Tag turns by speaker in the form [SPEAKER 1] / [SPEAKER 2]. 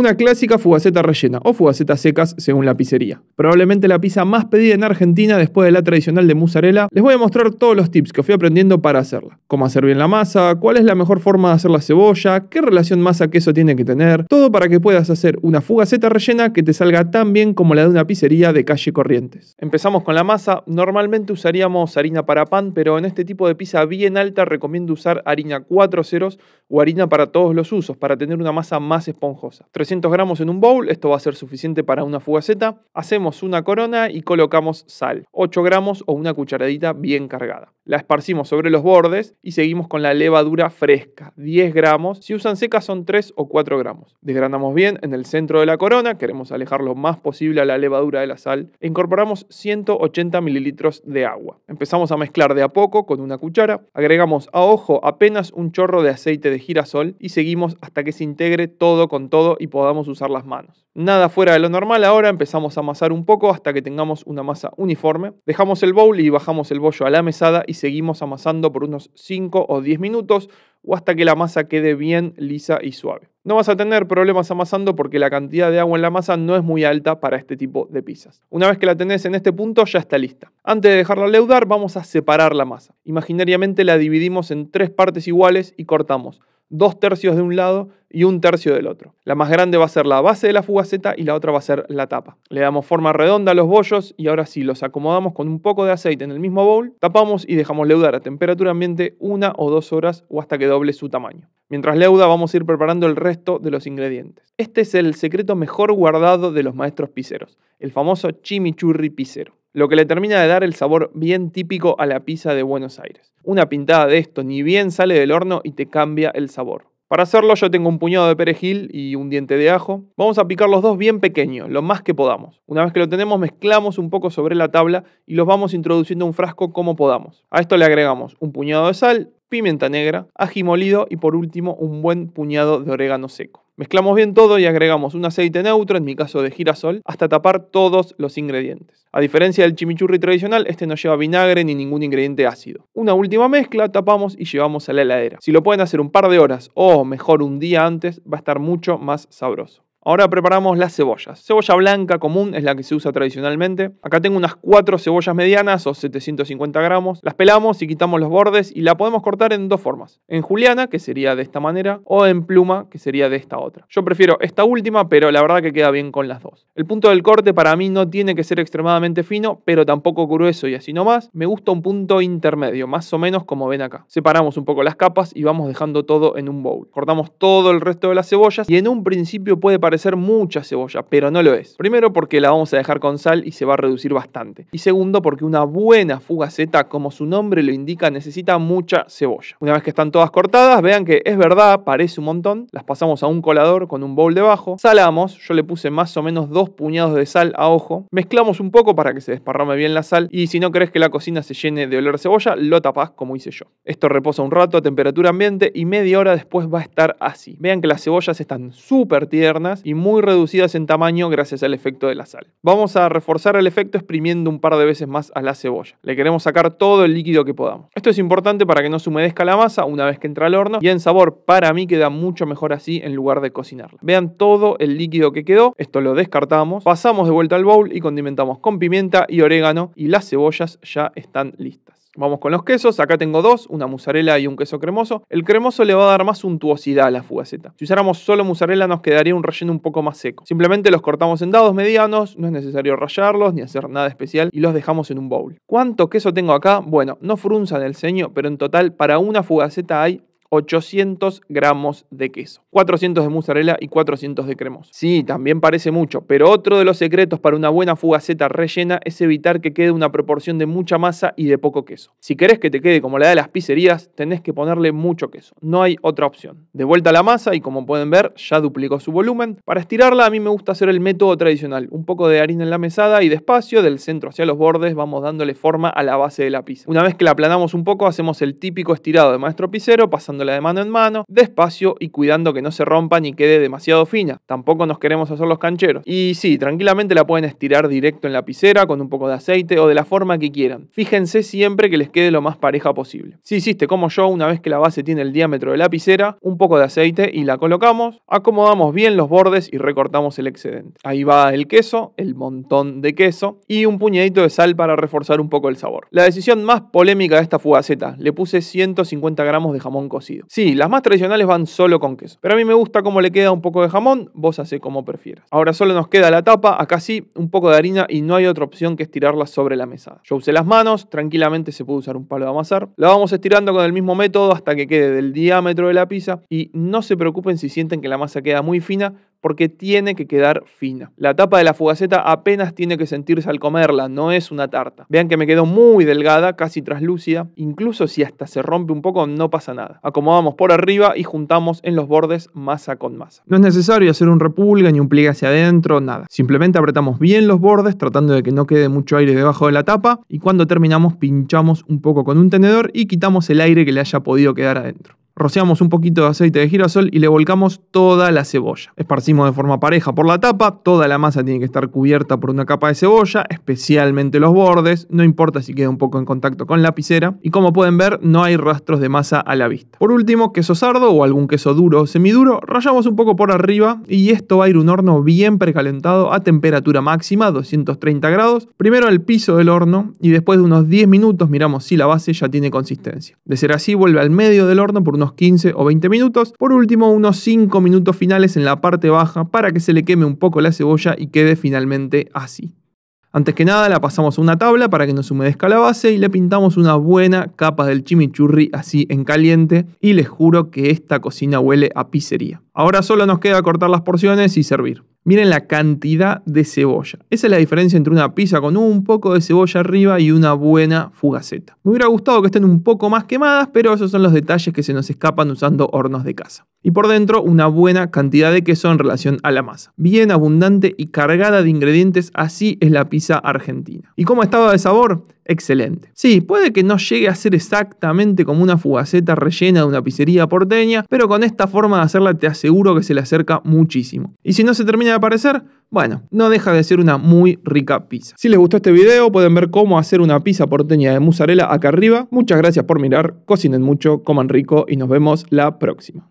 [SPEAKER 1] Una clásica fugaceta rellena o fugacetas secas según la pizzería. Probablemente la pizza más pedida en Argentina después de la tradicional de mozzarella. Les voy a mostrar todos los tips que fui aprendiendo para hacerla. Cómo hacer bien la masa, cuál es la mejor forma de hacer la cebolla, qué relación masa-queso tiene que tener. Todo para que puedas hacer una fugaceta rellena que te salga tan bien como la de una pizzería de calle Corrientes. Empezamos con la masa. Normalmente usaríamos harina para pan, pero en este tipo de pizza bien alta recomiendo usar harina 4 ceros o harina para todos los usos para tener una masa más esponjosa gramos en un bowl, esto va a ser suficiente para una fugaceta. Hacemos una corona y colocamos sal, 8 gramos o una cucharadita bien cargada. La esparcimos sobre los bordes y seguimos con la levadura fresca, 10 gramos. Si usan seca son 3 o 4 gramos. Desgranamos bien en el centro de la corona, queremos alejar lo más posible a la levadura de la sal. E incorporamos 180 mililitros de agua. Empezamos a mezclar de a poco con una cuchara. Agregamos a ojo apenas un chorro de aceite de girasol y seguimos hasta que se integre todo con todo y podamos usar las manos. Nada fuera de lo normal, ahora empezamos a amasar un poco hasta que tengamos una masa uniforme. Dejamos el bowl y bajamos el bollo a la mesada y seguimos amasando por unos 5 o 10 minutos o hasta que la masa quede bien lisa y suave. No vas a tener problemas amasando porque la cantidad de agua en la masa no es muy alta para este tipo de pizzas. Una vez que la tenés en este punto ya está lista. Antes de dejarla leudar vamos a separar la masa. Imaginariamente la dividimos en tres partes iguales y cortamos dos tercios de un lado y un tercio del otro. La más grande va a ser la base de la fugaceta y la otra va a ser la tapa. Le damos forma redonda a los bollos y ahora sí los acomodamos con un poco de aceite en el mismo bowl, tapamos y dejamos leudar a temperatura ambiente una o dos horas o hasta que doble su tamaño. Mientras leuda vamos a ir preparando el resto de los ingredientes. Este es el secreto mejor guardado de los maestros piceros, el famoso chimichurri pisero lo que le termina de dar el sabor bien típico a la pizza de Buenos Aires. Una pintada de esto ni bien sale del horno y te cambia el sabor. Para hacerlo yo tengo un puñado de perejil y un diente de ajo. Vamos a picar los dos bien pequeños, lo más que podamos. Una vez que lo tenemos mezclamos un poco sobre la tabla y los vamos introduciendo un frasco como podamos. A esto le agregamos un puñado de sal, pimienta negra, ají molido y por último un buen puñado de orégano seco. Mezclamos bien todo y agregamos un aceite neutro, en mi caso de girasol, hasta tapar todos los ingredientes. A diferencia del chimichurri tradicional, este no lleva vinagre ni ningún ingrediente ácido. Una última mezcla, tapamos y llevamos a la heladera. Si lo pueden hacer un par de horas o mejor un día antes, va a estar mucho más sabroso. Ahora preparamos las cebollas. Cebolla blanca común es la que se usa tradicionalmente. Acá tengo unas cuatro cebollas medianas o 750 gramos. Las pelamos y quitamos los bordes y la podemos cortar en dos formas. En juliana, que sería de esta manera, o en pluma, que sería de esta otra. Yo prefiero esta última, pero la verdad que queda bien con las dos. El punto del corte para mí no tiene que ser extremadamente fino, pero tampoco grueso y así nomás. Me gusta un punto intermedio, más o menos como ven acá. Separamos un poco las capas y vamos dejando todo en un bowl. Cortamos todo el resto de las cebollas y en un principio puede parecer parecer mucha cebolla, pero no lo es. Primero porque la vamos a dejar con sal y se va a reducir bastante. Y segundo porque una buena fugaceta, como su nombre lo indica, necesita mucha cebolla. Una vez que están todas cortadas, vean que es verdad, parece un montón. Las pasamos a un colador con un bowl debajo. Salamos, yo le puse más o menos dos puñados de sal a ojo. Mezclamos un poco para que se desparrame bien la sal y si no crees que la cocina se llene de olor a cebolla, lo tapás como hice yo. Esto reposa un rato a temperatura ambiente y media hora después va a estar así. Vean que las cebollas están súper tiernas y muy reducidas en tamaño gracias al efecto de la sal. Vamos a reforzar el efecto exprimiendo un par de veces más a la cebolla. Le queremos sacar todo el líquido que podamos. Esto es importante para que no se humedezca la masa una vez que entra al horno y en sabor para mí queda mucho mejor así en lugar de cocinarla. Vean todo el líquido que quedó, esto lo descartamos, pasamos de vuelta al bowl y condimentamos con pimienta y orégano y las cebollas ya están listas. Vamos con los quesos, acá tengo dos, una mozzarella y un queso cremoso. El cremoso le va a dar más suntuosidad a la fugaceta. Si usáramos solo mozzarella nos quedaría un relleno un poco más seco. Simplemente los cortamos en dados medianos, no es necesario rallarlos ni hacer nada especial y los dejamos en un bowl. ¿Cuánto queso tengo acá? Bueno, no frunzan el ceño, pero en total para una fugaceta hay 800 gramos de queso, 400 de mozzarella y 400 de cremoso. Sí, también parece mucho, pero otro de los secretos para una buena fugaceta rellena es evitar que quede una proporción de mucha masa y de poco queso. Si querés que te quede como la de las pizzerías, tenés que ponerle mucho queso, no hay otra opción. De vuelta a la masa y como pueden ver, ya duplicó su volumen. Para estirarla a mí me gusta hacer el método tradicional, un poco de harina en la mesada y despacio, del centro hacia los bordes, vamos dándole forma a la base de la pizza. Una vez que la aplanamos un poco, hacemos el típico estirado de maestro pizzero, pasando la de mano en mano, despacio y cuidando que no se rompa ni quede demasiado fina. Tampoco nos queremos hacer los cancheros. Y sí, tranquilamente la pueden estirar directo en la piscera con un poco de aceite o de la forma que quieran. Fíjense siempre que les quede lo más pareja posible. Si hiciste como yo, una vez que la base tiene el diámetro de la piscera, un poco de aceite y la colocamos, acomodamos bien los bordes y recortamos el excedente. Ahí va el queso, el montón de queso y un puñadito de sal para reforzar un poco el sabor. La decisión más polémica de esta fugaceta, le puse 150 gramos de jamón cocido. Sí, las más tradicionales van solo con queso, pero a mí me gusta cómo le queda un poco de jamón, vos hacé como prefieras. Ahora solo nos queda la tapa, acá sí, un poco de harina y no hay otra opción que estirarla sobre la mesada. Yo usé las manos, tranquilamente se puede usar un palo de amasar. La vamos estirando con el mismo método hasta que quede del diámetro de la pizza y no se preocupen si sienten que la masa queda muy fina, porque tiene que quedar fina. La tapa de la fugaceta apenas tiene que sentirse al comerla, no es una tarta. Vean que me quedó muy delgada, casi traslúcida. Incluso si hasta se rompe un poco, no pasa nada. Acomodamos por arriba y juntamos en los bordes masa con masa. No es necesario hacer un repulga ni un pliegue hacia adentro, nada. Simplemente apretamos bien los bordes, tratando de que no quede mucho aire debajo de la tapa. Y cuando terminamos, pinchamos un poco con un tenedor y quitamos el aire que le haya podido quedar adentro rociamos un poquito de aceite de girasol y le volcamos toda la cebolla. Esparcimos de forma pareja por la tapa, toda la masa tiene que estar cubierta por una capa de cebolla, especialmente los bordes, no importa si queda un poco en contacto con la lapicera, y como pueden ver no hay rastros de masa a la vista. Por último, queso sardo o algún queso duro o semiduro, rallamos un poco por arriba y esto va a ir un horno bien precalentado a temperatura máxima, 230 grados, primero al piso del horno y después de unos 10 minutos miramos si la base ya tiene consistencia. De ser así, vuelve al medio del horno por unos 15 o 20 minutos. Por último, unos 5 minutos finales en la parte baja para que se le queme un poco la cebolla y quede finalmente así. Antes que nada la pasamos a una tabla para que nos humedezca la base y le pintamos una buena capa del chimichurri así en caliente y les juro que esta cocina huele a pizzería. Ahora solo nos queda cortar las porciones y servir. Miren la cantidad de cebolla. Esa es la diferencia entre una pizza con un poco de cebolla arriba y una buena fugaceta. Me hubiera gustado que estén un poco más quemadas, pero esos son los detalles que se nos escapan usando hornos de casa. Y por dentro una buena cantidad de queso en relación a la masa. Bien abundante y cargada de ingredientes, así es la pizza argentina. ¿Y cómo estaba de sabor? excelente. Sí, puede que no llegue a ser exactamente como una fugaceta rellena de una pizzería porteña, pero con esta forma de hacerla te aseguro que se le acerca muchísimo. Y si no se termina de aparecer, bueno, no deja de ser una muy rica pizza. Si les gustó este video, pueden ver cómo hacer una pizza porteña de mozzarella acá arriba. Muchas gracias por mirar, cocinen mucho, coman rico y nos vemos la próxima.